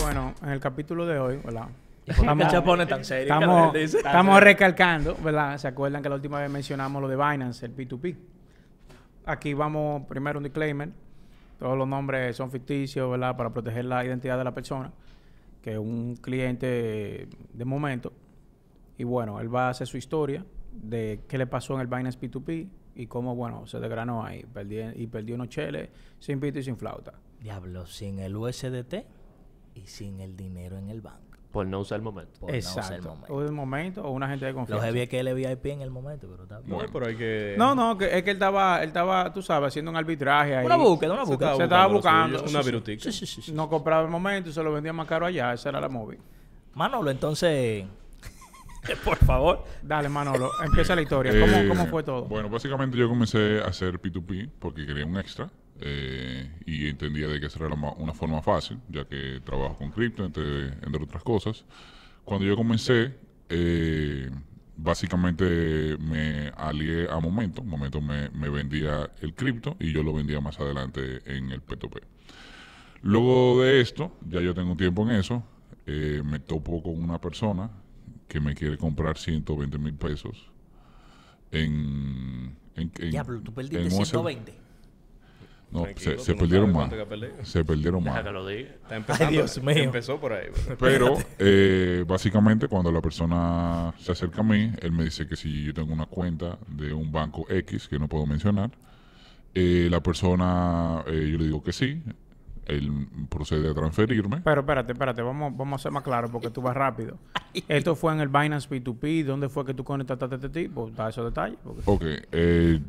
Bueno, en el capítulo de hoy, ¿verdad? Estamos, estamos recalcando, ¿verdad? ¿Se acuerdan que la última vez mencionamos lo de Binance, el P2P? Aquí vamos primero un disclaimer. Todos los nombres son ficticios, ¿verdad? Para proteger la identidad de la persona, que es un cliente de momento. Y bueno, él va a hacer su historia de qué le pasó en el Binance P2P, y cómo, bueno, se desgranó ahí. Perdí, y perdió unos cheles sin pito y sin flauta. Diablo, sin el USDT y sin el dinero en el banco. Por no usar el momento. Por Exacto. No usar el momento. O el momento o una gente de confianza. Los había que él le VIP en el momento, pero está bien. No, pero hay que... No, no, que, es que él estaba, él estaba, tú sabes, haciendo un arbitraje ahí. Una búsqueda, una búsqueda. Se estaba buscando. estaba buscando. Una virutica. Sí, sí, sí, No compraba el momento y se lo vendía más caro allá. Esa era la móvil. Manolo, entonces... Por favor. Dale, Manolo, empieza la historia. Eh, ¿Cómo, fue todo? Bueno, básicamente yo comencé a hacer P2P porque quería un extra eh, y entendía de que esa era una forma fácil, ya que trabajo con cripto, entre, otras cosas. Cuando yo comencé, eh, básicamente me alié a Momento. Momento me, me vendía el cripto y yo lo vendía más adelante en el P2P. Luego de esto, ya yo tengo un tiempo en eso, me topo con una persona que me quiere comprar 120 mil pesos en, en, en tú perdiste 120. No, se, perdieron más. Se perdieron más. Empezó por ahí. Pero, eh, básicamente cuando la persona se acerca a mí, él me dice que si yo tengo una cuenta de un banco X que no puedo mencionar, eh, la persona, eh, yo le digo que sí, él procede a transferirme. Pero espérate, espérate, vamos, vamos a ser más claros porque tú vas rápido. Esto fue en el Binance P2P, ¿dónde fue que tú conectaste a este pues, tipo? Da esos detalles. Porque... Ok, eh,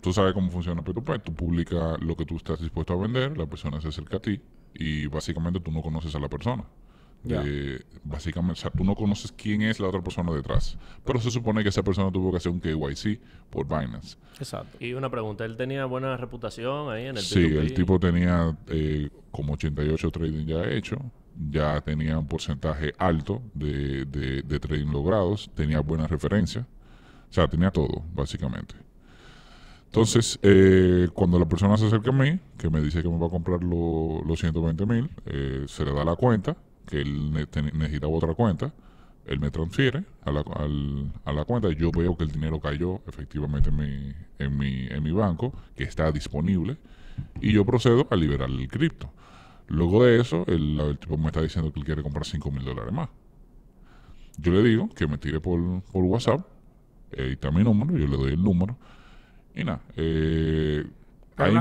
tú sabes cómo funciona P2P, tú publicas lo que tú estás dispuesto a vender, la persona se acerca a ti y básicamente tú no conoces a la persona. Eh, básicamente, o sea, tú no conoces quién es la otra persona detrás. Pero se supone que esa persona tuvo que hacer un KYC por Binance. Exacto. Y una pregunta, ¿él tenía buena reputación ahí en el Sí, el tipo tenía eh, como 88 trading ya hecho. Ya tenía un porcentaje alto de, trading logrados. Tenía buena referencia O sea, tenía todo, básicamente. Entonces, eh, cuando la persona se acerca a mí, que me dice que me va a comprar los 120 mil, eh, se le da la cuenta que él necesitaba otra cuenta. Él me transfiere a la, a cuenta. Yo veo que el dinero cayó efectivamente en mi, banco, que está disponible. Y yo procedo a liberar el cripto. Luego de eso, el, tipo me está diciendo que él quiere comprar 5 mil dólares más. Yo le digo que me tire por, por WhatsApp, edita eh, mi número, yo le doy el número. Y nada, eh,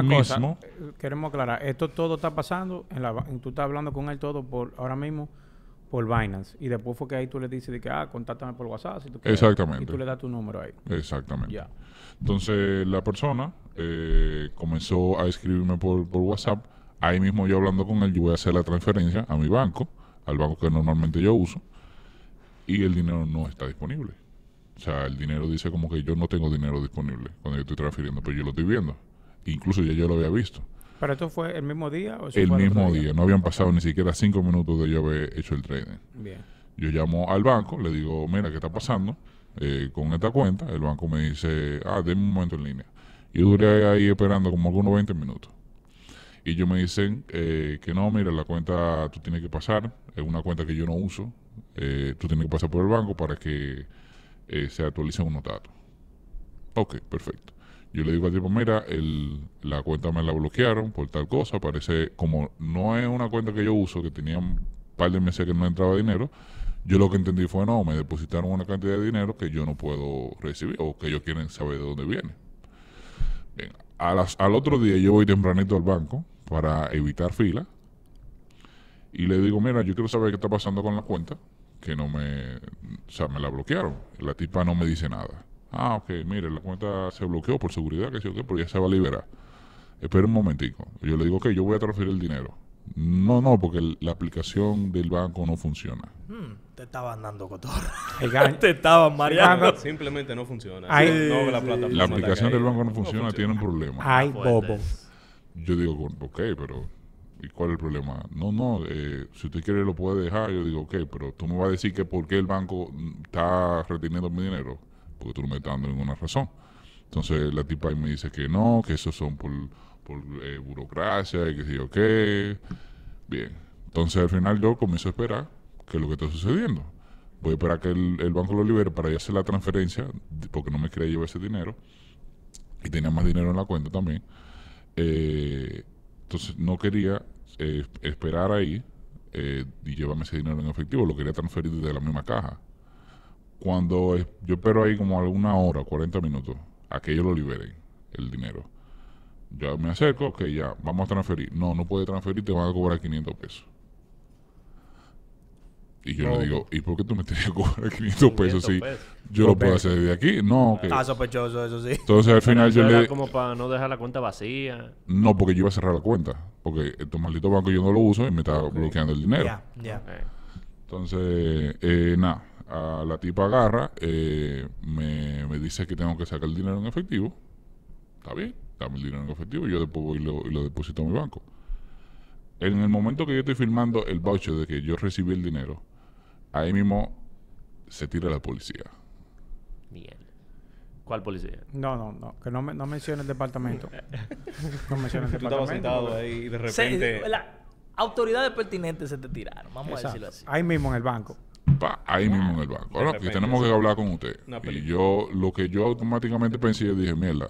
mismo. Eh, queremos aclarar, esto todo está pasando, en la, tú estás hablando con él todo por ahora mismo por Binance y después fue que ahí tú le dices de que, ah, contáctame por WhatsApp si tú quieres. Exactamente. Y tú le das tu número ahí. Exactamente. Entonces la persona eh, comenzó a escribirme por WhatsApp. Ahí mismo yo hablando con él, yo voy a hacer la transferencia a mi banco, al banco que normalmente yo uso, y el dinero no está disponible. O sea, el dinero dice como que yo no tengo dinero disponible cuando yo estoy transfiriendo, pero yo lo estoy viendo. Incluso ya yo lo había visto. ¿Pero esto fue el mismo día? el mismo día. No habían pasado ni siquiera cinco minutos de yo haber hecho el trading. Bien. Yo llamo al banco, le digo, mira, ¿qué está pasando eh, con esta cuenta? El banco me dice, ah, denme un momento en línea. Yo duré ahí esperando como algunos 20 minutos. Y ellos me dicen eh, que no, mira, la cuenta tú tienes que pasar, es una cuenta que yo no uso, eh, tú tienes que pasar por el banco para que se actualicen unos datos. Ok, perfecto. Yo le digo al tipo, mira, la cuenta me la bloquearon por tal cosa. Parece, como no es una cuenta que yo uso, que tenía un par de meses que no entraba dinero, yo lo que entendí fue, no, me depositaron una cantidad de dinero que yo no puedo recibir o que ellos quieren saber de dónde viene. al otro día yo voy tempranito al banco para evitar fila y le digo, mira, yo quiero saber qué está pasando con la cuenta, que no me, o sea, me la bloquearon. La tipa no me dice nada. Ah, ok, mire, la cuenta se bloqueó por seguridad, que pero ya se va a liberar. Espera un momentico. Yo le digo, ok, yo voy a transferir el dinero. No, no, porque la aplicación del banco no funciona. Hmm, te estaban dando cotorra. te estaban mareando. Simplemente no funciona. la, aplicación del banco no funciona, tiene un problema. Ay, bobo. Yo digo, ok, pero ¿y cuál es el problema? No, no, eh, si usted quiere lo puede dejar. Yo digo, ok, pero tú me vas a decir que por qué el banco está reteniendo mi dinero porque tú no me estás dando ninguna razón. Entonces la tipa ahí me dice que no, que eso son por, eh, burocracia y que sí ok Bien. Entonces al final yo comienzo a esperar Que es lo que está sucediendo. Voy a esperar que el, banco lo libere para a hacer la transferencia, porque no me quería llevar ese dinero. Y tenía más dinero en la cuenta también. Eh, entonces no quería eh, esperar ahí y llevarme ese dinero en efectivo, lo quería transferir desde la misma caja. Cuando yo espero ahí como alguna hora, 40 minutos, a que ellos lo liberen, el dinero. Yo me acerco, que ya, vamos a transferir. No, no puede transferir, te van a cobrar 500 pesos. Y yo le digo, ¿y por qué tú me tienes que cobrar 500 pesos si yo lo puedo hacer desde aquí? No, que... Ah, sospechoso, eso sí. Entonces al final yo le... como para no dejar la cuenta vacía. No, porque yo iba a cerrar la cuenta. Porque estos malditos bancos yo no lo uso y me está bloqueando el dinero. Ya, ya. Entonces, eh, nada a la tipa agarra, eh, me, me, dice que tengo que sacar el dinero en efectivo. Está bien, dame el dinero en efectivo y yo después y lo, lo deposito en mi banco. En el momento que yo estoy firmando el voucher de que yo recibí el dinero, ahí mismo se tira la policía. Bien. ¿Cuál policía? No, no, no. Que no, me, no mencione el departamento. no mencione el departamento. Tú sentado ahí y de repente... las autoridades pertinentes se te tiraron, vamos a decirlo así. Ahí mismo en el banco ahí mismo en el banco. Ahora que tenemos que hablar con usted. Y yo, lo que yo automáticamente pensé, dije, mierda,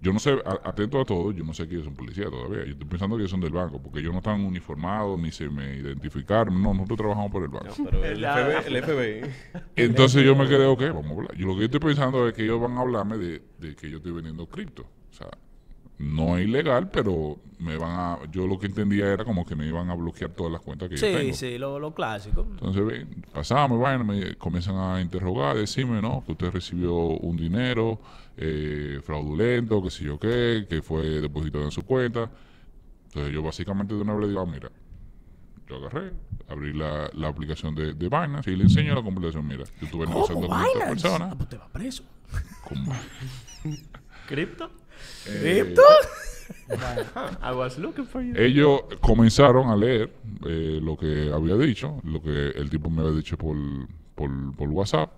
yo no sé, atento a todo, yo no sé quiénes son policías todavía. Yo estoy pensando que son del banco, porque ellos no están uniformados, ni se me identificaron. No, nosotros trabajamos por el banco. el, FBI, Entonces yo me quedé, ok, vamos a hablar. Yo lo que estoy pensando es que ellos van a hablarme de, de que yo estoy vendiendo cripto. O sea, no es ilegal, pero me van a, yo lo que entendía era como que me iban a bloquear todas las cuentas que sí, yo tengo. Sí, sí, lo, clásico. Entonces, ven, pasamos, van, me comienzan a interrogar, decime, ¿no? Que usted recibió un dinero eh, fraudulento, que sé yo qué, que fue depositado en su cuenta. Entonces yo básicamente de una vez le digo, ah, mira, yo agarré, abrí la, aplicación de, de, Binance y le enseño la compilación, mira, yo estuve negociando con esta persona. Ah, pues te va preso. ¿Cómo? ¿Cripto? Eh, Ellos comenzaron a leer eh, lo que había dicho, lo que el tipo me había dicho por, por, WhatsApp.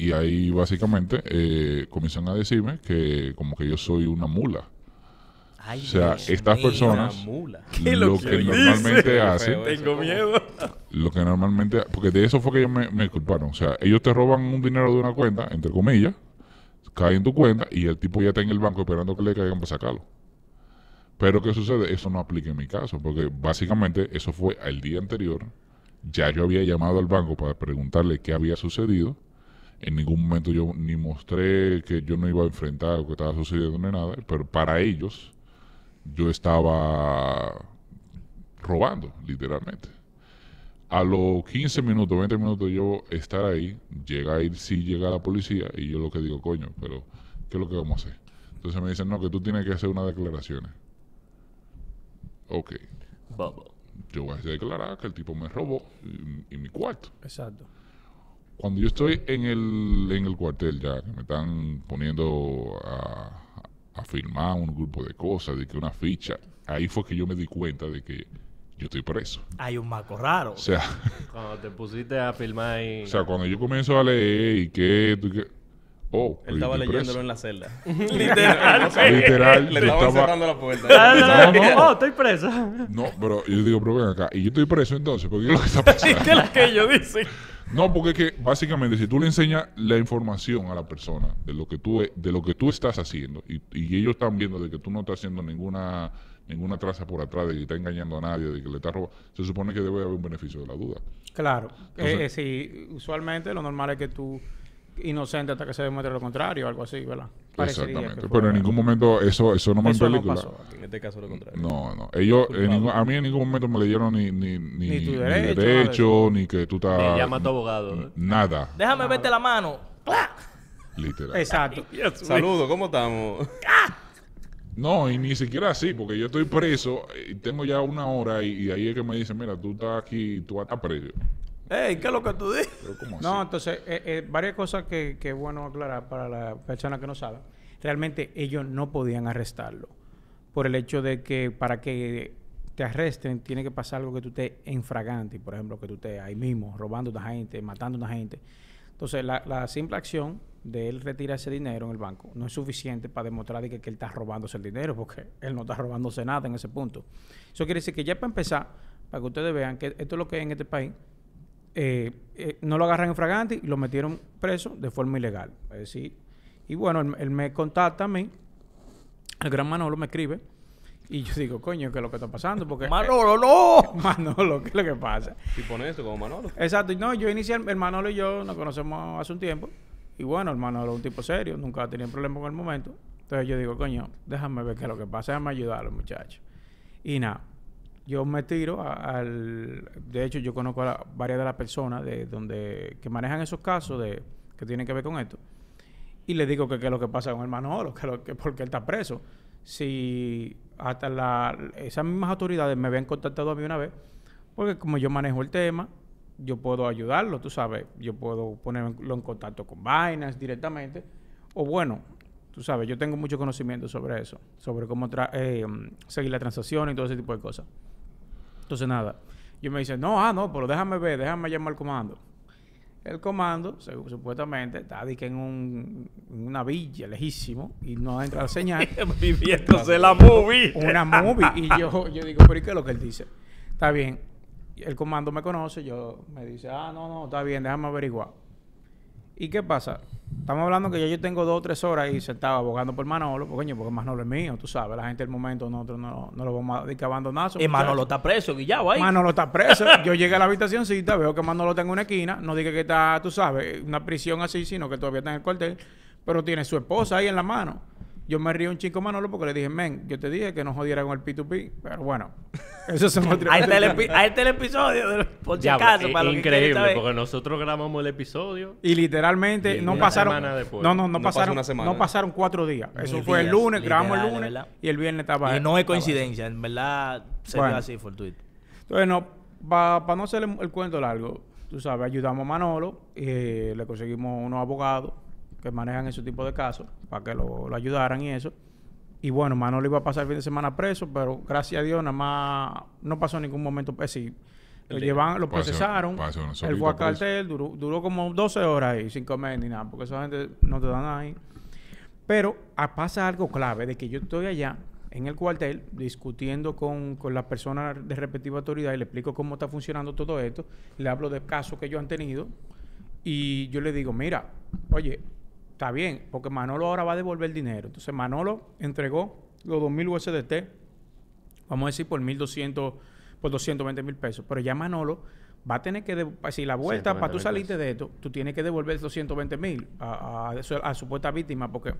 Y ahí básicamente eh, comienzan a decirme que como que yo soy una mula. o sea, estas personas lo, que, normalmente hacen, Lo que normalmente, porque de eso fue que ellos me, me culparon. O sea, ellos te roban un dinero de una cuenta, entre comillas, cae en tu cuenta y el tipo ya está en el banco esperando que le caigan para sacarlo. Pero ¿qué sucede? Eso no aplica en mi caso, porque básicamente eso fue el día anterior. Ya yo había llamado al banco para preguntarle qué había sucedido. En ningún momento yo ni mostré que yo no iba a enfrentar lo que estaba sucediendo ni nada, pero para ellos yo estaba robando, literalmente. A los 15 minutos, 20 minutos yo estar ahí, llega a sí llega la policía y yo lo que digo, coño, pero ¿qué es lo que vamos a hacer? Entonces me dicen, no, que tú tienes que hacer unas declaraciones. Ok. Vamos. Yo voy a declarar que el tipo me robó y mi cuarto. Exacto. Cuando yo estoy en el, cuartel ya, que me están poniendo a, a firmar un grupo de cosas, de que una ficha, ahí fue que yo me di cuenta de que yo estoy preso. Hay un maco raro. O sea, cuando te pusiste a filmar y... O sea, cuando yo comienzo a leer y que... oh, Él estaba leyéndolo en la celda. Literal. Literal. Le estaba... cerrando la puerta. no, no, oh, estoy preso. No, pero yo digo, pero ven acá. Y yo estoy preso entonces, porque es lo que está pasando. ¿Qué es lo que ellos dicen? No, porque es que básicamente si tú le enseñas la información a la persona de lo que tú, e, de lo que tú estás haciendo y, y ellos están viendo de que tú no estás haciendo ninguna ninguna traza por atrás de que está engañando a nadie, de que le está robando, se supone que debe haber un beneficio de la duda. Claro, si eh, eh usualmente lo normal es que tú inocente hasta que se demuestre lo contrario algo así, ¿verdad? Exactamente. Pero en ningún momento eso, eso no me eso en No En este caso lo contrario. No, no. Ellos, a mí en ningún momento me leyeron ni, ni, ni, derecho, ni, que tú estás. llama tu abogado. Nada. Déjame verte la mano. Literal. Exacto. Saludos, ¿cómo estamos? No, y ni siquiera así, porque yo estoy preso y eh, tengo ya una hora y, ahí es que me dicen, mira, tú estás aquí, tú estás preso. Ey, ¿qué es lo que tú dices? No, entonces, eh, eh, varias cosas que, es bueno aclarar para las personas que no saben. Realmente ellos no podían arrestarlo por el hecho de que para que te arresten tiene que pasar algo que tú estés enfragante, por ejemplo, que tú estés ahí mismo robando a una gente, matando a una gente. Entonces, la, simple acción de él retirar ese dinero en el banco no es suficiente para demostrar que, él está robándose el dinero, porque él no está robándose nada en ese punto. Eso quiere decir que ya para empezar, para que ustedes vean que esto es lo que hay en este país, eh, eh, no lo agarran en fragante y lo metieron preso de forma ilegal. Es y bueno, él, me contacta a mí, el gran Manolo me escribe y yo digo, coño, ¿qué es lo que está pasando? Porque, eh, ¡Manolo, no! Manolo, ¿qué es lo que pasa? Y pone esto como Manolo. Exacto. No, yo inicié, el Manolo y yo nos conocemos hace un tiempo. Y bueno, el Manolo es un tipo serio, nunca tenía problemas con el momento. Entonces yo digo, coño, déjame ver qué es lo que pasa, déjame ayudar a los muchachos. Y nada, yo me tiro al... De hecho, yo conozco a varias de las personas de donde que manejan esos casos de que tienen que ver con esto. Y le digo que qué es lo que pasa con el Manolo, que, lo, que porque él está preso. Si hasta la, esas mismas autoridades me habían contactado a mí una vez, porque como yo manejo el tema, yo puedo ayudarlo, tú sabes, yo puedo ponerlo en contacto con Binance directamente, o bueno, tú sabes, yo tengo mucho conocimiento sobre eso, sobre cómo eh, seguir la transacción y todo ese tipo de cosas. Entonces, nada, yo me dice, no, ah, no, pero déjame ver, déjame llamar al comando. El comando, supuestamente, está en, un, una villa lejísimo y no entra la señal. Viviéndose la movie. Una movie. Y yo, yo digo, pero ¿y qué es lo que él dice? Está bien. El comando me conoce, yo me dice, ah, no, no, está bien, déjame averiguar. ¿Y qué pasa? Estamos hablando que ya yo tengo dos o tres horas ahí estaba abogando por Manolo, porque, porque Manolo es mío, tú sabes, la gente el momento nosotros no, lo vamos a abandonar. Y eh, Manolo está preso, Guillao, ahí. Manolo está preso. yo llegué a la habitacióncita, veo que Manolo está en una esquina, no diga que está, tú sabes, una prisión así, sino que todavía está en el cuartel, pero tiene su esposa ahí en la mano. Yo me río un chico Manolo porque le dije, men, yo te dije que no jodiera con el P2P, pero bueno, eso se otro ahí, está el episodio, por si acaso, pues, para los que increíble, porque nosotros grabamos el episodio. Y literalmente no pasaron. No, no, no, pasaron. No pasaron cuatro días. Eso fue el lunes, grabamos el lunes y el viernes estaba. Y no es coincidencia, en verdad se Bueno. dio así fortuito. Entonces, no, para no hacer el, cuento largo, tú sabes, ayudamos a Manolo, eh, le conseguimos unos abogados que manejan ese tipo de casos, para que lo, ayudaran y eso. Y bueno, le iba a pasar el fin de semana preso, pero gracias a Dios nada más no pasó ningún momento. Es pues lo, llevan, lo procesaron. el pues. cuartel duró, como 12 horas ahí, sin comer ni nada, porque esa gente no te da nada ahí. Pero pasa algo clave de que yo estoy allá en el cuartel discutiendo con, con las personas de respectiva autoridad y le explico cómo está funcionando todo esto. Le hablo de casos que ellos han tenido y yo le digo, mira, oye, Está bien, porque Manolo ahora va a devolver dinero. Entonces Manolo entregó los 2.000 USDT, vamos a decir por 1.200, por 220 mil pesos. Pero ya Manolo va a tener que, si la vuelta para tú salirte de esto, tú tienes que devolver 220.000 mil a, supuesta víctima, porque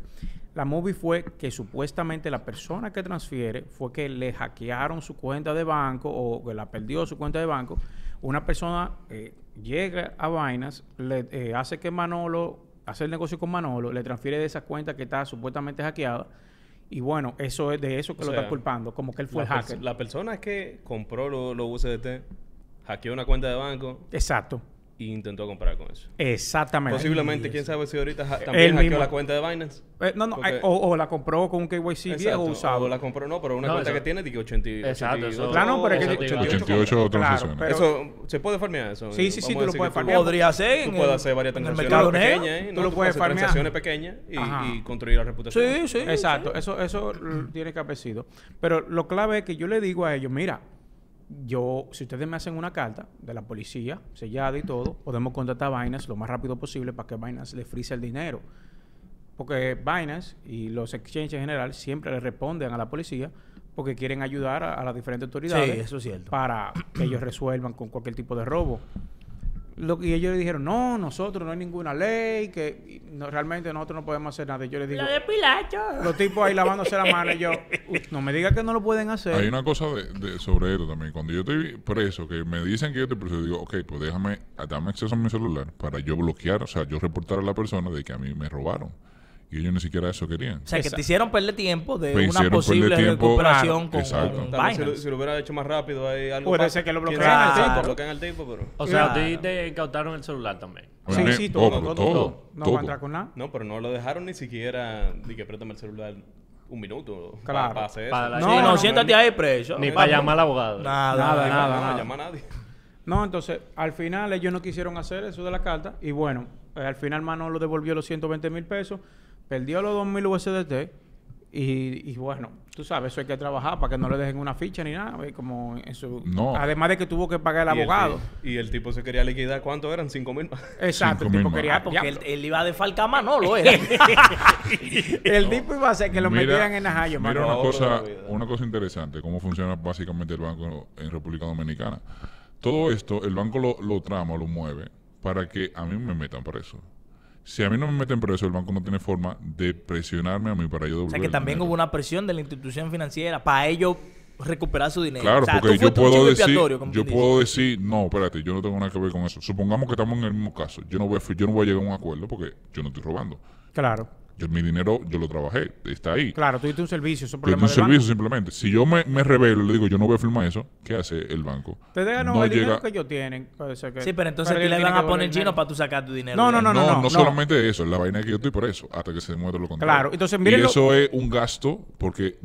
la movie fue que supuestamente la persona que transfiere fue que le hackearon su cuenta de banco o que la perdió su cuenta de banco. Una persona eh, llega a Vainas, le eh, hace que Manolo hace el negocio con Manolo, le transfiere de esa cuenta que está supuestamente hackeada. Y bueno, eso es de eso que lo está culpando, como que él fue el hacker. La persona que compró los UCDT, hackeó una cuenta de banco. Exacto. ...y intentó comprar con eso. Exactamente. Posiblemente, quién sabe si ahorita ha, también hackeó la cuenta de Binance. Eh, no, no, eh, o, la compró con un KYC viejo usado. O la compró, no, pero una cuenta que tiene, digo, 88, Exacto, 82, Claro, no, pero es que 88, transacciones. eso, ¿se puede farmear eso? Sí, sí, sí, tú lo puedes farmear. Podría ser. Tú puedes hacer varias transacciones pequeñas. ¿eh? Tú lo puedes farmear. Transacciones pequeñas y, construir la reputación. Sí, sí. Exacto, eso tiene que haber sido. Pero lo clave es que yo le digo a ellos, mira, yo, si ustedes me hacen una carta de la policía, sellada y todo, podemos contactar a Binance lo más rápido posible para que Binance le frise el dinero. Porque Binance y los exchanges en general siempre le responden a la policía porque quieren ayudar a, las diferentes autoridades para que ellos resuelvan con cualquier tipo de robo y ellos le dijeron, no, nosotros no hay ninguna ley, que realmente nosotros no podemos hacer nada. yo les digo, lo de Los tipos ahí lavándose la mano y yo, no me digas que no lo pueden hacer. Hay una cosa de, sobre esto también. Cuando yo estoy preso, que me dicen que yo estoy preso, digo, ok, pues déjame, dame acceso a mi celular para yo bloquear, o sea, yo reportar a la persona de que a mí me robaron. Y ellos ni siquiera eso querían. O sea, que te hicieron perder tiempo de pues una posible recuperación con, con si, lo, si, lo, hubiera hecho más rápido, hay algo Puede ser que lo bloquean al tiempo. O sea, a ti te incautaron el celular también. Sí, sí, todo, todo, No va a con nada. No, pero no lo dejaron ni siquiera Ni que préstame el celular un minuto claro. para, hacer eso. no, no, siéntate ahí preso. Ni para llamar al abogado. Nada, nada, nada. No llama a nadie. No, entonces, al final ellos no quisieron hacer eso de la carta. Y bueno, eh, al final Manolo devolvió los 120 mil pesos perdió los 2000 USDT y, y bueno, tú sabes, eso hay que trabajar para que no le dejen una ficha ni nada, como eso Además de que tuvo que pagar el abogado. Y el tipo se quería liquidar, ¿cuánto eran? ¿Cinco mil Exacto, el tipo quería... Porque él, iba de defalcar no lo era. el tipo iba a hacer que lo metieran en la mira una cosa, una cosa interesante, cómo funciona básicamente el banco en República Dominicana. Todo esto, el banco lo, lo trama, lo mueve, para que a mí me metan preso. Si a mí no me meten preso, el banco no tiene forma de presionarme a mí para yo O sea, que también hubo una presión de la institución financiera para ellos recuperar su dinero. Claro, porque yo puedo decir, yo puedo decir, no, espérate, yo no tengo nada que ver con eso. Supongamos que estamos en el mismo caso. Yo no voy, yo no voy a llegar a un acuerdo porque yo no estoy robando. Claro. Yo, mi dinero, yo lo trabajé, está ahí. Claro, diste un servicio, eso problema un servicio simplemente. Si yo me, me revelo y le digo, yo no voy a firmar eso, ¿qué hace el banco? Te deja no, no el dinero que ellos tienen. que... Sí, pero entonces le van a poner chino para tú sacar tu dinero. No, no, no, no. No, solamente eso, es la vaina que yo estoy por eso, hasta que se demuestre lo contrario. Claro, entonces miren. Y eso es un gasto, porque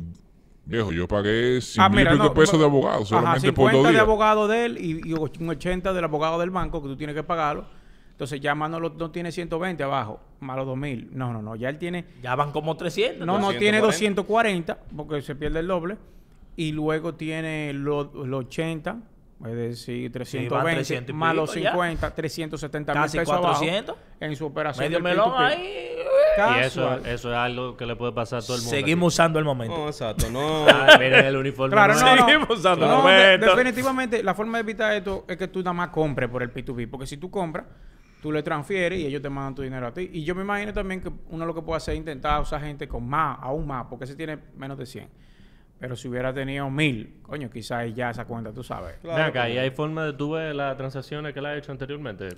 Viejo, yo pagué 100 ah, mira, pesos de abogado solamente ajá, 50 por dos días. de abogado de él y, y, 80 del abogado del banco que tú tienes que pagarlo. Entonces ya más no tiene 120 abajo, más los 2000. No, no, no, ya él tiene. Ya van como 300. No, no, tiene 240, porque se pierde el doble. Y luego tiene los 80, es decir, 320, más los 50, 370 Casi mil pesos 400. en su operación. Medio melón ahí. Y eso, eso, es algo que le puede pasar a todo el mundo. Seguimos usando el momento. No, exacto, no. Ah, miren el uniforme. Seguimos usando el momento. definitivamente, la forma de evitar esto es que tú nada más compres por el P2P. Porque si tú compras, tú le transfieres y ellos te mandan tu dinero a ti. Y yo me imagino también que uno lo que puede hacer es intentar usar gente con más, aún más, porque ese tiene menos de 100. Pero si hubiera tenido mil, coño, quizás ya esa cuenta, tú sabes. Claro, ¿y hay forma de tú ver las transacciones que él ha hecho anteriormente?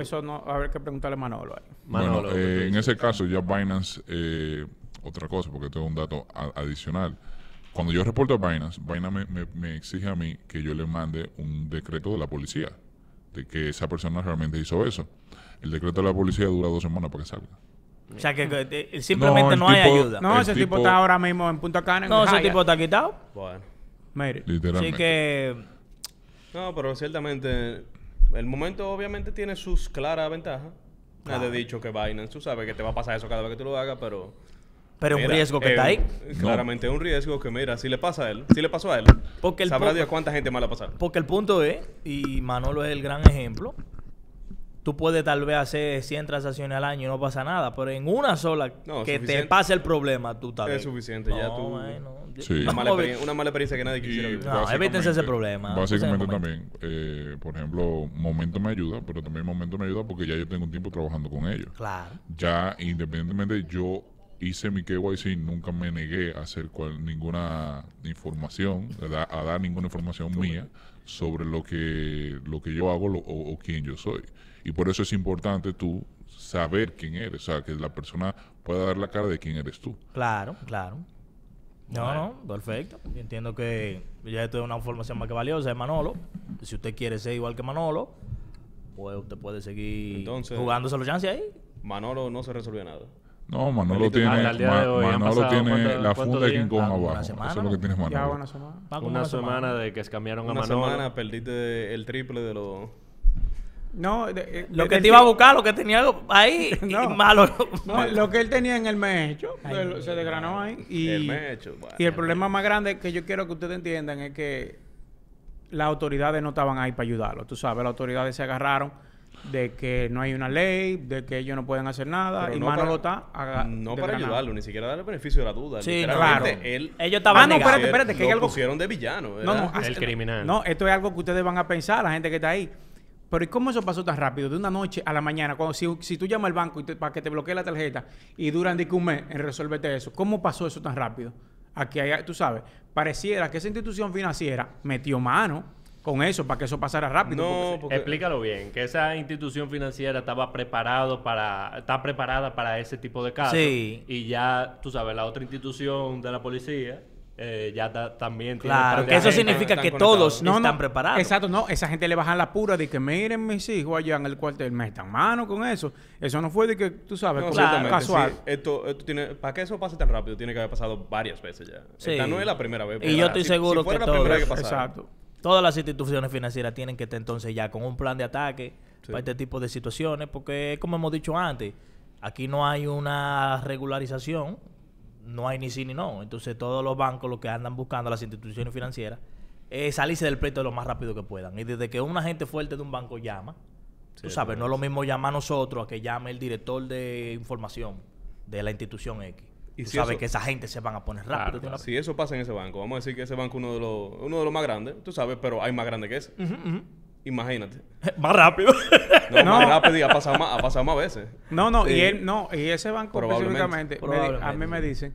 Eso no, a ver que preguntarle a Manolo. Manolo bueno, eh, en ese caso ya Binance, eh, otra cosa, porque tengo un dato adicional. Cuando yo reporto a Binance, Binance me exige a mí que yo le mande un decreto de la policía de que esa persona realmente hizo eso. El decreto de la policía dura dos semanas para que salga. O sea, que, eh, simplemente no, hay ayuda. No, ese tipo, está ahora mismo en Punta Cana. no, ese tipo está quitado. Bueno. Mire. Literalmente. Así que... No, pero ciertamente el momento obviamente tiene sus claras ventajas. Nadie dicho que Binance, tú sabes que te va a pasar eso cada vez que tú lo hagas, pero... Pero es un riesgo que eh, está ahí. Eh, claramente es un riesgo que, mira, si le pasa a él, si le pasó a él, porque sabrá Dios cuánta gente mala le pasado. Porque el punto es, y Manolo es el gran ejemplo, tú puedes tal vez hacer 100 transacciones al año y no pasa nada, pero en una sola que te pase el problema, tú tal Es suficiente, ya tú. una, mala experiencia que nadie quisiera vivir. No, evítense ese problema. Básicamente también, eh, por ejemplo, Momento me ayuda, pero también Momento me ayuda porque ya yo tengo un tiempo trabajando con ellos. Claro. Ya, independientemente, yo hice mi KYC, nunca me negué a hacer cual, ninguna información, a, dar ninguna información mía sobre lo que, lo que yo hago o, quién yo soy. Y por eso es importante tú saber quién eres, o sea, que la persona pueda dar la cara de quién eres tú. Claro, claro. No, no, perfecto. entiendo que ya esto es una información más que valiosa, de Manolo. Si usted quiere ser igual que Manolo, pues usted puede seguir Entonces, jugándose los chances ahí. Manolo no se resolvió nada. No, Manolo tiene, tiene la funda de King Kong abajo. Eso es lo que tienes Manolo. una semana. de que cambiaron a Manolo. Una semana perdiste el triple de los... No, eh, lo que te iba a buscar, lo que tenía ahí, no, malo. lo que él tenía en el mes hecho, se desgranó ahí. Y y el problema más grande que yo quiero que ustedes entiendan es que las autoridades no estaban ahí para ayudarlo. Tú sabes, las autoridades se agarraron de que no hay una ley, de que ellos no pueden hacer nada. y no No para ayudarlo, ni siquiera darle beneficio de la duda. Sí, claro. ellos estaban... Ah, no, espérate, espérate, que algo... pusieron de villano. El criminal. No, esto es algo que ustedes van a pensar, la gente que está ahí. Pero ¿y cómo eso pasó tan rápido? De una noche a la mañana, cuando si, tú llamas al banco para que te bloquee la tarjeta y duran un mes en resolverte eso, ¿cómo pasó eso tan rápido? Aquí, hay, tú sabes, pareciera que esa institución financiera metió mano con eso, para que eso pasara rápido. No, explícalo bien, que esa institución financiera estaba preparado para, está preparada para ese tipo de casos. Y ya, tú sabes, la otra institución de la policía eh, ya también claro que eso significa que todos no, están preparados exacto no esa gente le bajan la pura de que miren mis hijos allá en el cuartel me están mano con eso eso no fue de que tú sabes casual esto, para que eso pase tan rápido tiene que haber pasado varias veces ya esta no es la primera vez y yo estoy seguro que la exacto todas las instituciones financieras tienen que estar entonces ya con un plan de ataque para este tipo de situaciones, porque como hemos dicho antes, aquí no hay una regularización, no hay ni sí ni no. Entonces todos los bancos lo que andan buscando, las instituciones financieras, es salirse del pleito lo más rápido que puedan. Y desde que un agente fuerte de un banco llama, tú sabes, no es lo mismo llamar a nosotros a que llame el director de información de la institución X. ¿Y tú sabes que esa gente se van a poner rápido. Si eso pasa en ese banco, vamos a decir que ese banco es uno de los, uno de los más grandes, tú sabes, pero hay más grande que ese. Imagínate. más rápido. No, más rápido y ha pasado más, veces. No, no, y él, no, y ese banco específicamente, a mí me dicen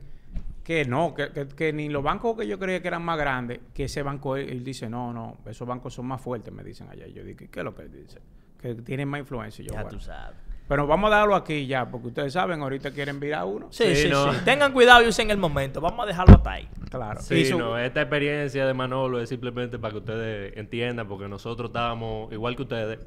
que no, que, que, ni los bancos que yo creía que eran más grandes, que ese banco, él, dice, no, no, esos bancos son más fuertes, me dicen allá. yo dije, ¿qué es lo que dice? Que tienen más influencia. ya tú sabes. Pero vamos a darlo aquí ya, porque ustedes saben, ahorita quieren virar uno. Sí, sí, sí, Tengan cuidado y usen el momento. Vamos a dejarlo hasta ahí. Claro. Sí, no, esta experiencia de Manolo es simplemente para que ustedes entiendan, porque nosotros estábamos, igual que ustedes,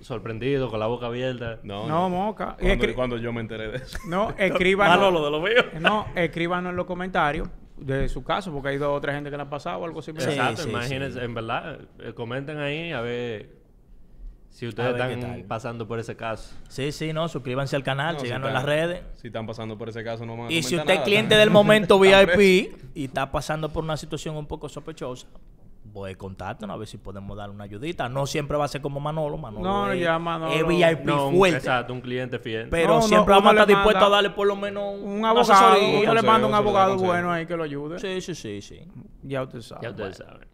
sorprendidos, con la boca abierta. No, moca. Cuando, cuando, yo me enteré de eso. No, escriban Manolo, de lo mío. no, escríbanos en los comentarios de su caso, porque hay dos o tres gente que le ha pasado o algo similar. Exacto, imagínense, en verdad, eh, comenten ahí a ver si ustedes están pasando por ese caso. Sí, sí, no, suscríbanse al canal, síganos en las redes. Si están pasando por ese caso, no Y si usted es cliente del momento VIP y está pasando por una situación un poco sospechosa, a pues contártelo a ver si podemos dar una ayudita. No siempre va a ser como Manolo. Manolo no, ya Manolo. Es VIP fuerte. Exacto, un cliente fiel. Pero siempre vamos a estar dispuestos a darle por lo menos un abogado. Yo le mando un abogado bueno ahí que lo ayude. Sí, sí, sí, sí. Ya usted sabe. Ya usted sabe.